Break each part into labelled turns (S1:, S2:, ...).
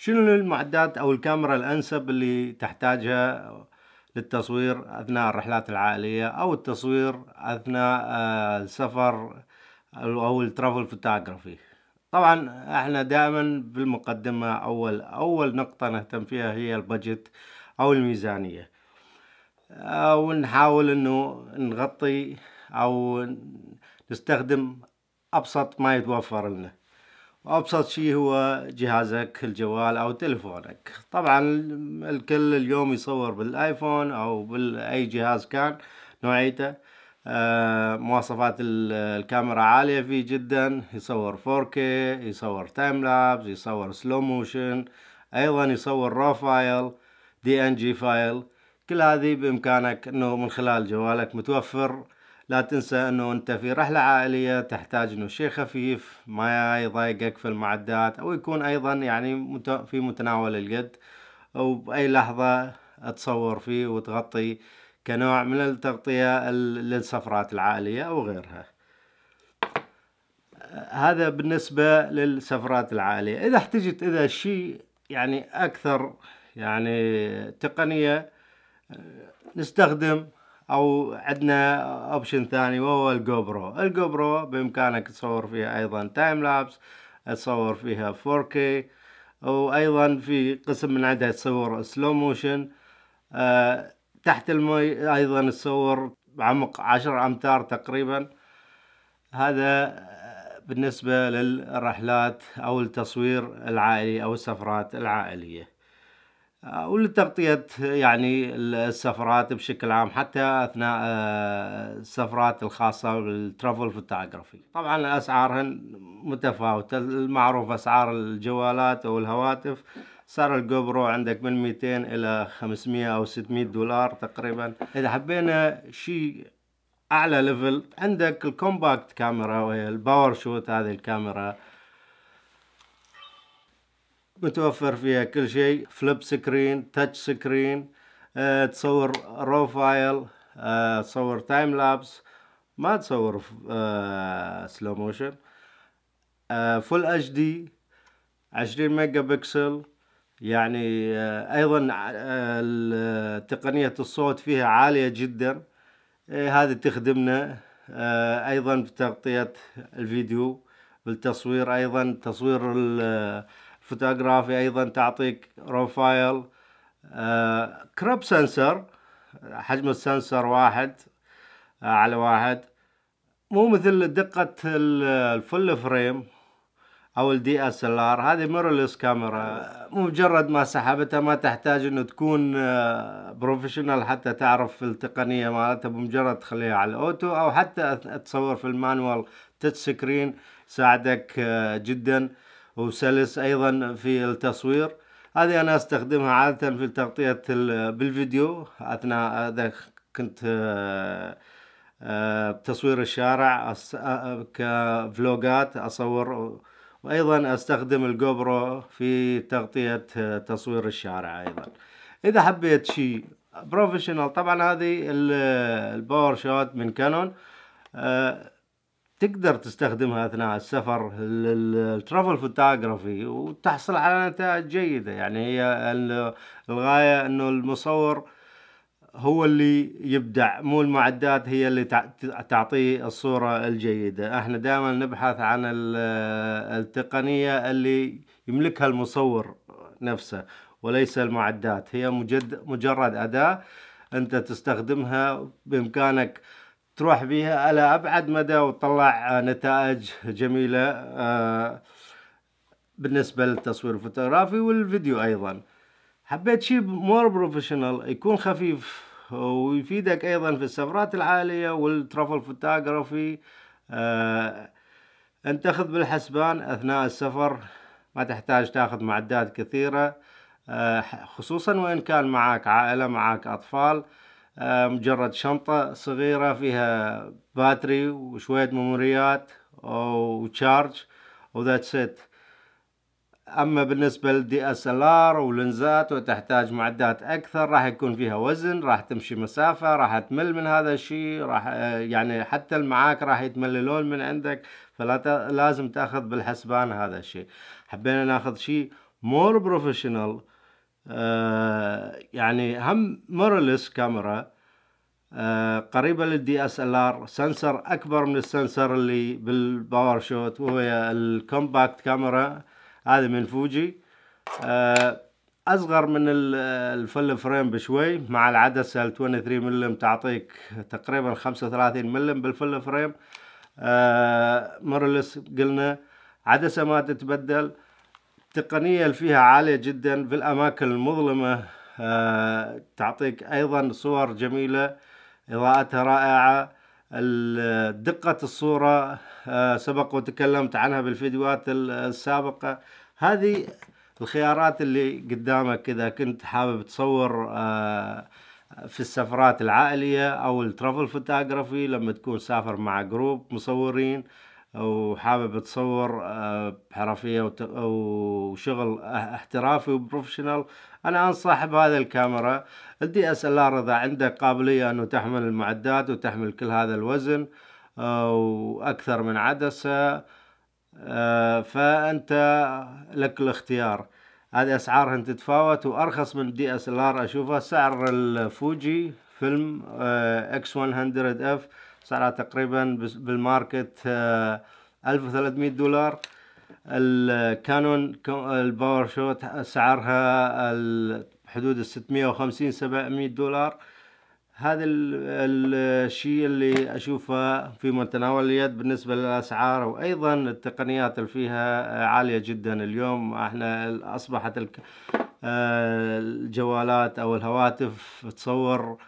S1: شنو المعدات او الكاميرا الانسب اللي تحتاجها للتصوير اثناء الرحلات العائليه او التصوير اثناء آه، السفر او الترافل فوتوغرافي طبعا احنا دائما بالمقدمه اول اول نقطه نهتم فيها هي البجت او الميزانيه آه، ونحاول انه نغطي او نستخدم ابسط ما يتوفر لنا وأبسط شيء هو جهازك الجوال أو تلفونك طبعا الكل اليوم يصور بالآيفون أو بأي جهاز كان نوعيته آه، مواصفات الكاميرا عالية فيه جدا يصور 4K يصور تايم لابس يصور سلو موشن أيضا يصور رو فايل دي ان جي فايل كل هذه بإمكانك أنه من خلال جوالك متوفر لا تنسى انه انت في رحلة عائلية تحتاج انه شيء خفيف ما يضايقك في المعدات او يكون ايضا يعني في متناول اليد او باي لحظة تصور فيه وتغطي كنوع من التغطية للسفرات العائلية او غيرها هذا بالنسبة للسفرات العائلية اذا احتجت اذا شيء يعني اكثر يعني تقنية آه، نستخدم او عندنا اوبشن ثاني وهو الجوبرو الجوبرو بامكانك تصور فيها ايضا تايم لابس تصور فيها 4K وايضا في قسم من عندها تصور سلو موشن آه، تحت المي ايضا تصور بعمق عشر امتار تقريبا هذا آه، بالنسبة للرحلات او التصوير العائلي او السفرات العائلية ولتغطية يعني السفرات بشكل عام حتى أثناء آه، السفرات الخاصة بالترافل فوتوغرافي طبعا أسعارهن متفاوتة المعروف أسعار الجوالات أو الهواتف صار الجوبرو عندك من 200 إلى 500 أو 600 دولار تقريبا إذا حبينا شيء أعلى ليفل عندك الكومباكت كاميرا وهي الباور شوت هذه الكاميرا متوفر فيها كل شيء فليب سكرين تاتش سكرين أه تصور رو فايل أه تصور تايم لابس ما تصور أه سلو موشن فول اتش دي عشرين ميجا بكسل يعني آه، ايضا آه، تقنية الصوت فيها عالية جدا آه، هذه تخدمنا ايضا في تغطية الفيديو بالتصوير ايضا تصوير فوتوغرافي ايضا تعطيك روفايل آه كرب سنسر حجم السنسر واحد آه، على واحد مو مثل دقة الفل فريم او الدي اس ال ار هذه ميرورلس كاميرا مجرد ما سحبتها ما تحتاج انه تكون بروفيشنال آه، حتى تعرف التقنيه مالتها بمجرد تخليها على الاوتو او حتى تصور في المانوال تتش سكرين ساعدك آه، جدا وسلس ايضا في التصوير هذه انا استخدمها عاده في تغطيه بالفيديو اثناء اذا كنت آه، بتصوير الشارع آه، كفلوجات اصور وايضا استخدم الجوبرو في تغطيه آه، تصوير الشارع ايضا اذا حبيت شيء بروفيشنال طبعا هذه الباور شوت من كانون تقدر تستخدمها اثناء السفر للترافل فوتوغرافي وتحصل على نتائج جيده يعني هي الغايه انه المصور هو اللي يبدع مو المعدات هي اللي تعطيه الصورة الجيدة احنا دائما نبحث عن التقنية اللي يملكها المصور نفسه وليس المعدات هي مجد مجرد أداة أنت تستخدمها بإمكانك تروح بيها على ابعد مدى وتطلع آه، نتائج جميله آه، بالنسبه للتصوير الفوتوغرافي والفيديو ايضا حبيت شيء مور بروفيشنال يكون خفيف ويفيدك ايضا في السفرات العاليه والترافل فوتوغرافي ان تاخذ بالحسبان اثناء السفر ما تحتاج تاخذ معدات كثيره آه، خصوصا وان كان معك عائله معك اطفال آه، مجرد شنطة صغيرة فيها باتري وشوية ميموريات وشارج وذاتس ات اما بالنسبة للدي اس ال ار ولنزات وتحتاج معدات اكثر راح يكون فيها وزن راح تمشي مسافة راح تمل من هذا الشيء راح آه، يعني حتى المعاك راح يتمللون من عندك فلا ت... لازم تاخذ بالحسبان هذا الشيء حبينا ناخذ شيء مور بروفيشنال آه، يعني هم مورلس كاميرا آه، قريبة للدي اس ال ار سنسر اكبر من السنسر اللي بالباور شوت وهو الكومباكت كاميرا هذه من فوجي آه، اصغر من الفل فريم بشوي مع العدسة 23 ملم تعطيك تقريبا 35 ملم بالفل فريم مورلس قلنا عدسة ما تتبدل التقنية اللي فيها عالية جدا في الأماكن المظلمة آه تعطيك أيضا صور جميلة إضاءتها رائعة دقة الصورة آه سبق وتكلمت عنها بالفيديوهات السابقة هذه الخيارات اللي قدامك إذا كنت حابب تصور آه في السفرات العائلية أو الترافل فوتوغرافي لما تكون سافر مع جروب مصورين وحابب تصور بحرفيه آه، وشغل أه-، احترافي وبروفيشنال انا انصح بهذا الكاميرا الدي اس ال ار اذا عندك قابليه انه تحمل المعدات وتحمل كل هذا الوزن آه، واكثر من عدسه فانت لك الاختيار هذه اسعارهن تتفاوت وارخص من دي اس ال ار اشوفها سعر الفوجي فيلم اكس 100 اف سعرها تقريبا بالماركت 1300 آه، دولار الكانون الباور شوت سعرها حدود ال 650 700 دولار هذا الشيء اللي اشوفه في متناول اليد بالنسبه للاسعار وايضا التقنيات اللي فيها عاليه جدا اليوم احنا اصبحت آه، الجوالات او الهواتف تصور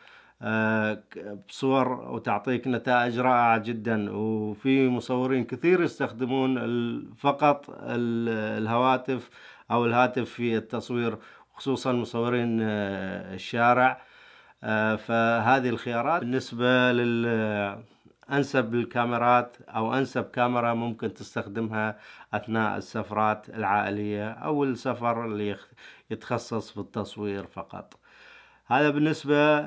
S1: بصور آه، وتعطيك نتائج رائعة جدا وفي مصورين كثير يستخدمون فقط الهواتف أو الهاتف في التصوير خصوصا مصورين آه، الشارع آه، فهذه الخيارات بالنسبة لأنسب الكاميرات أو أنسب كاميرا ممكن تستخدمها أثناء السفرات العائلية أو السفر اللي يتخصص في التصوير فقط هذا بالنسبة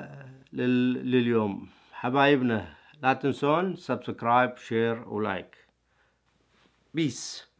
S1: لل... لليوم حبايبنا لا تنسون سبسكرايب شير ولايك بيس